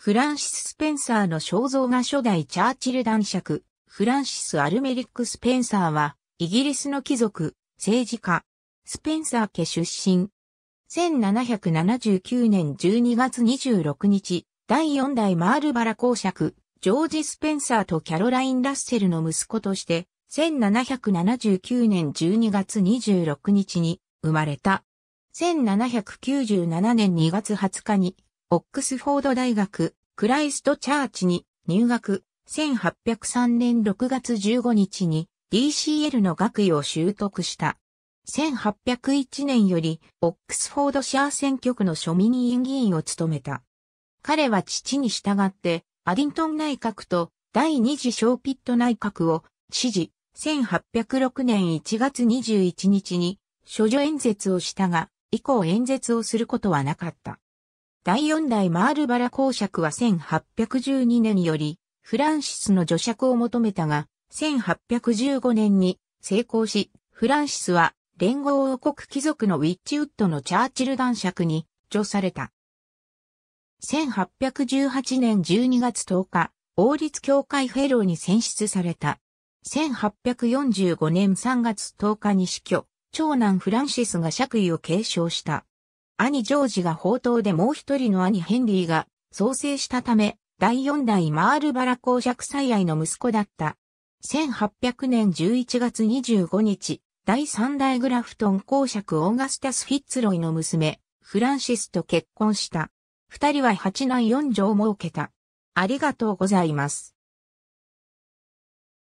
フランシス・スペンサーの肖像が初代チャーチル男爵、フランシス・アルメリック・スペンサーは、イギリスの貴族、政治家、スペンサー家出身。1779年12月26日、第4代マールバラ公爵、ジョージ・スペンサーとキャロライン・ラッセルの息子として、1779年12月26日に生まれた。1797年2月20日にオックスフォード大学、クライストチャーチに入学、1803年6月15日に DCL の学位を習得した。1801年より、オックスフォードシャー選挙区の庶民委員議員を務めた。彼は父に従って、アディントン内閣と第二次ショーピット内閣を支持、1806年1月21日に、処女演説をしたが、以降演説をすることはなかった。第4代マールバラ公爵は1812年より、フランシスの助爵を求めたが、1815年に成功し、フランシスは連合王国貴族のウィッチウッドのチャーチル男爵に助された。1818年12月10日、王立協会フェローに選出された。1845年3月10日に死去、長男フランシスが爵位を継承した。兄ジョージが宝刀でもう一人の兄ヘンリーが創生したため、第四代マールバラ公爵最愛の息子だった。1800年11月25日、第三代グラフトン公爵オーガスタス・フィッツロイの娘、フランシスと結婚した。二人は八男四女を設けた。ありがとうございます。